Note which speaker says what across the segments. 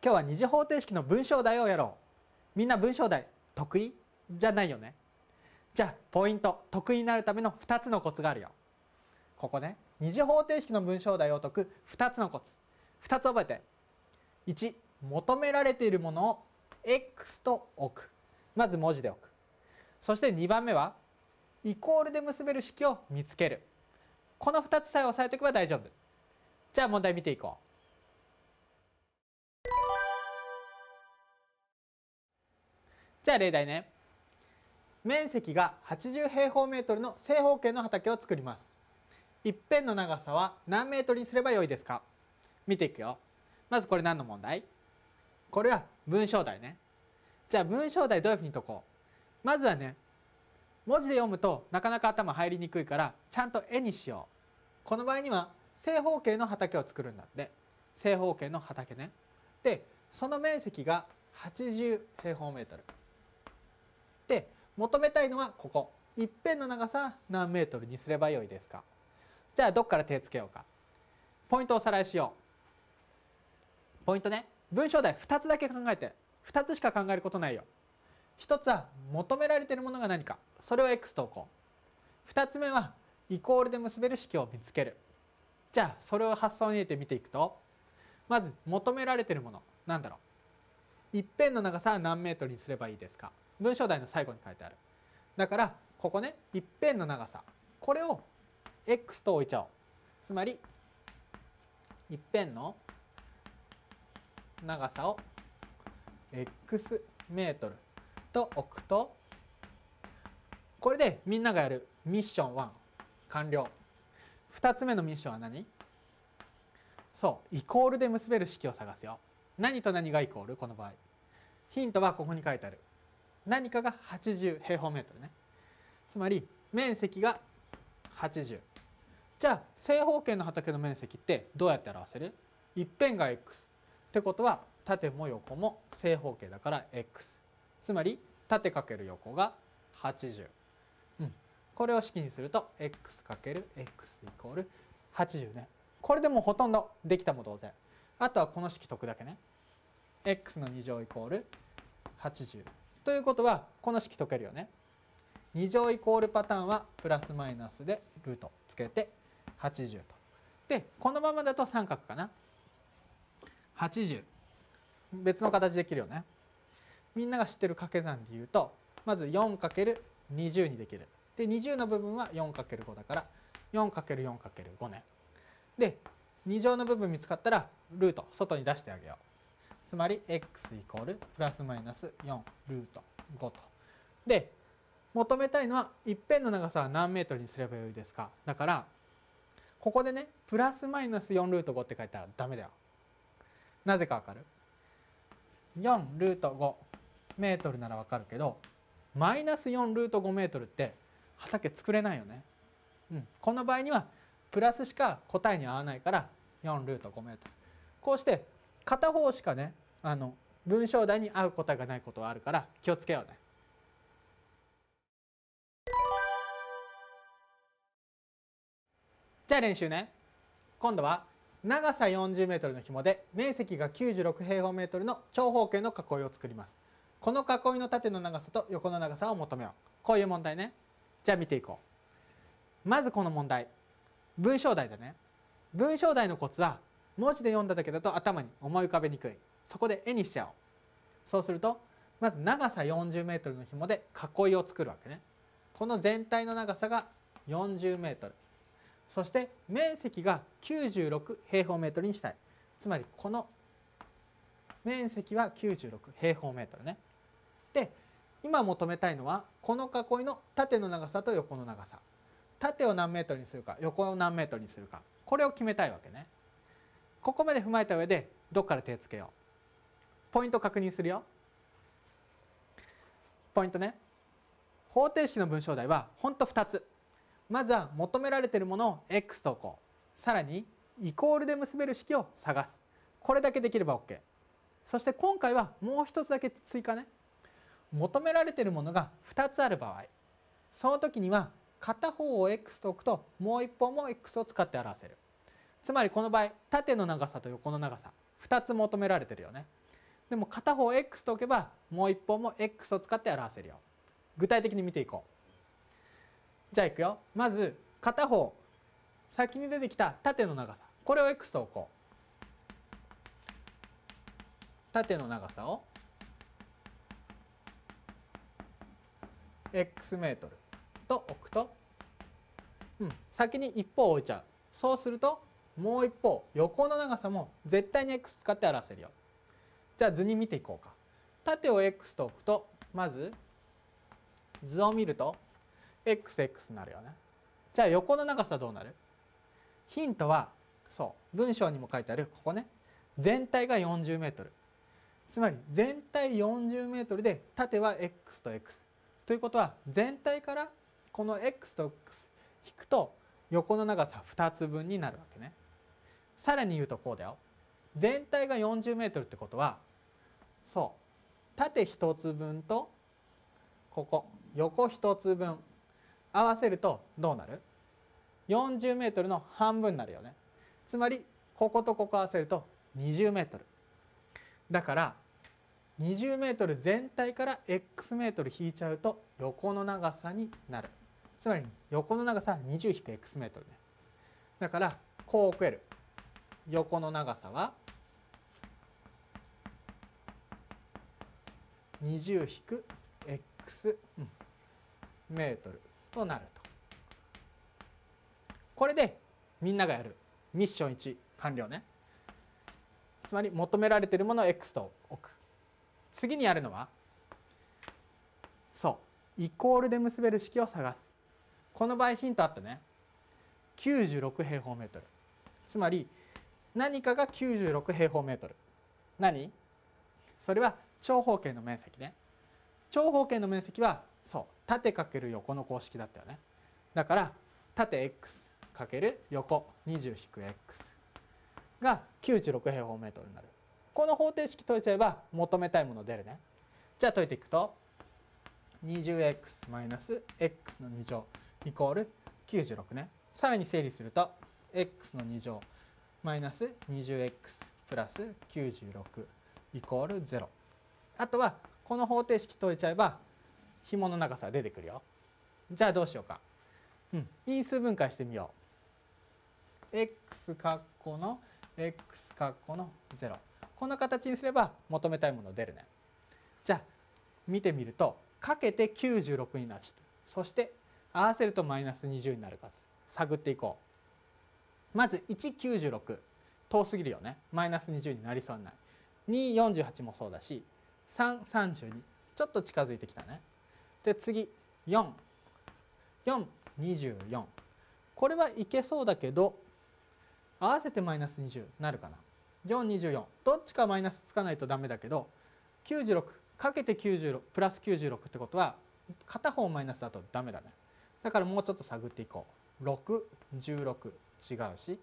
Speaker 1: 今日は二次方程式の文章題をやろうみんな文章題得意じゃないよねじゃあポイント得意になるための2つのコツがあるよここね二次方程式の文章題を解く2つのコツ2つ覚えて1求められているものを x と置くまず文字で置くそして2番目はイコールで結べる式を見つけるこの2つさえ押さえておけば大丈夫じゃあ問題見ていこうじゃあ例題ね面積が80平方メートルの正方形の畑を作ります一辺の長さは何メートルにすればよいですか見ていくよまずこれ何の問題これは文章題ねじゃあ文章題どういうふうに解こうまずはね文字で読むとなかなか頭入りにくいからちゃんと絵にしようこの場合には正方形の畑を作るんだって正方形の畑ねでその面積が80平方メートル求めたいのはここ一辺の長さ何メートルにすればよいですかじゃあどっから手つけようかポイントをおさらいしようポイントね文章題2つだけ考えて2つしか考えることないよ1つは求められているものが何かそれを x と置こう2つ目はイコールで結べる式を見つけるじゃあそれを発想に入れて見ていくとまず求められているものなんだろう一辺の長さは何メートルにすればいいですか文章題の最後に書いてあるだからここね一辺の長さこれを x と置いちゃおうつまり一辺の長さを x メートルと置くとこれでみんながやるミッション1完了2つ目のミッションは何そうイコールで結べる式を探すよ何と何がイコールこの場合ヒントはここに書いてある何かが80平方メートルねつまり面積が80じゃあ正方形の畑の面積ってどうやって表せる一辺が x ってことは縦も横も正方形だから x つまり縦かける横が80、うん、これを式にすると x かける x イコール80ねこれでもうほとんどできたも同然あとはこの式解くだけね x の2乗イコール80ということはこの式解けるよね。2乗イコールパターンはプラスマイナスでルートつけて80と。でこのままだと三角かな。80別の形できるよね。みんなが知ってる掛け算で言うとまず 4×20 にできる。で20の部分は 4×5 だから 4×4×5 ね。で2乗の部分見つかったらルート外に出してあげよう。つまり x イコールプラスマイナス4ルート5と。で求めたいのは一辺の長さは何メートルにすればよいですかだからここでねプラスマイナス4ルート5って書いたらダメだよ。なぜかわかる ?4 ルート5メートルならわかるけどマイナス4ルート5メートルって畑作れないよね。うん、この場合にはプラスしか答えに合わないから4ルート5メートル。こうして片方しかねあの文章題に合う答えがないことはあるから気をつけようね。じゃあ練習ね今度は長さ4 0ルの紐で面積が96平方メートルの長方形の囲いを作りますこの囲いの縦の長さと横の長さを求めようこういう問題ねじゃあ見ていこうまずこの問題文章題だね文章題のコツは文字で読んだだけだと頭に思い浮かべにくいそこで絵にしちゃおうそうするとまず長さ 40m の紐で囲いを作るわけねこの全体の長さが 40m そして面積が96平方メートルにしたいつまりこの面積は96平方メートルねで今求めたいのはこの囲いの縦の長さと横の長さ縦を何メートルにするか横を何メートルにするかこれを決めたいわけねここまで踏まえた上でどっから手つけようポイント確認するよポイントね方程式の文章題はほんと2つまずは求められているものを x とこうさらにイコールで結べる式を探すこれだけできれば OK そして今回はもう一つだけ追加ね求められているものが2つある場合その時には片方を x と置くともう一方も x を使って表せるつまりこの場合縦の長さと横の長さ2つ求められてるよねでも片方 x と置けばもう一方も x を使って表せるよ具体的に見ていこうじゃあいくよまず片方先に出てきた縦の長さこれを x と置こう縦の長さを x メートルと置くと、うん、先に一方置いちゃうそうするともう一方横の長さも絶対に x 使って表せるよじゃあ図に見ていこうか縦を x と置くとまず図を見ると xx になるよねじゃあ横の長さどうなるヒントはそう文章にも書いてあるここね全体が 40m つまり全体 40m で縦は x と x ということは全体からこの x と x 引くと横の長さ2つ分になるわけね。さらに言うとこうだよ全体が 40m ってことはそう縦1つ分とここ横1つ分合わせるとどうなる4 0ルの半分になるよねつまりこことここ合わせると 20m だから 20m 全体から x m 引いちゃうと横の長さになるつまり横の長さは 20-x m ねだからこう送える横の長さは20引く x メートルとなるとこれでみんながやるミッション1完了ねつまり求められているものを x と置く次にやるのはそうイコールで結べる式を探すこの場合ヒントあったね96平方メートルつまり何かが96平方メートル何それは長方形の面積ね長方形の面積はそう縦かける横の公式だったよねだから縦 x かける横 20-x が96平方メートルになるこの方程式解いちゃえば求めたいもの出るねじゃあ解いていくと 20x マイナス x の2乗イコール96ねさらに整理すると x の2乗マイナス 20x プラス96イコール0あとはこの方程式解いちゃえば紐の長さ出てくるよじゃあどうしようか、うん、因数分解してみよう x 括弧の x 括弧の0この形にすれば求めたいもの出るねじゃあ見てみるとかけて96になるそして合わせるとマイナス20になる数探っていこうまず196遠すぎるよねマイナス20になりそうにない248もそうだし332ちょっと近づいてきたねで次4424これはいけそうだけど合わせてマイナス20なるかな424どっちかマイナスつかないとダメだけど96かけて96プラス96ってことは片方マイナスだとダメだねだからもうちょっと探っていこう616違うし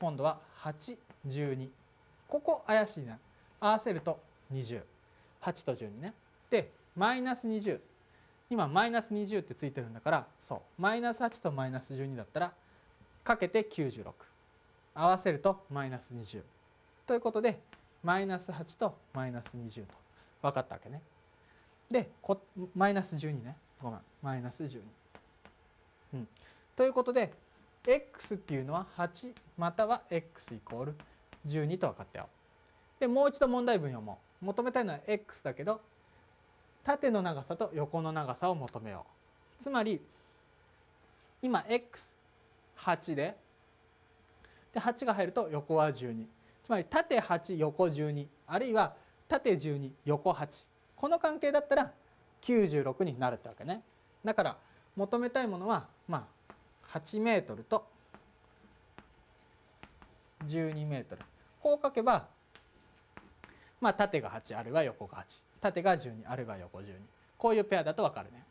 Speaker 1: 今度は812ここ怪しいな合わせると208と12ねでマイナス20今マイナス20ってついてるんだからそうマイナス8とマイナス12だったらかけて96合わせるとマイナス20ということでマイナス8とマイナス20と分かったわけねでこマイナス12ねごめんマイナス12、うん、ということで x っていうのは8または x イコール12と分かったよ。でもう一度問題文をもう求めたいのは x だけど縦の長さと横の長さを求めよう。つまり今 x8 でで8が入ると横は12つまり縦8横12あるいは縦12横8この関係だったら96になるってわけね。だから求めたいものはまあ8メートルと12メートルこう書けば、まあ、縦が8あるいは横が8縦が12あるいは横12こういうペアだとわかるね。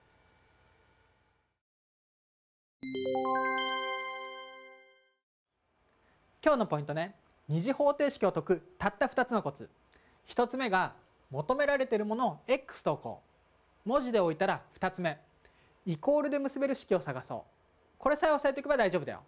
Speaker 1: 今日のポイントね二次方程式を解くたった2つのコツ1つ目が求められているものを x と置こう文字で置いたら2つ目イコールで結べる式を探そうこれさえ押さえておけば大丈夫だよ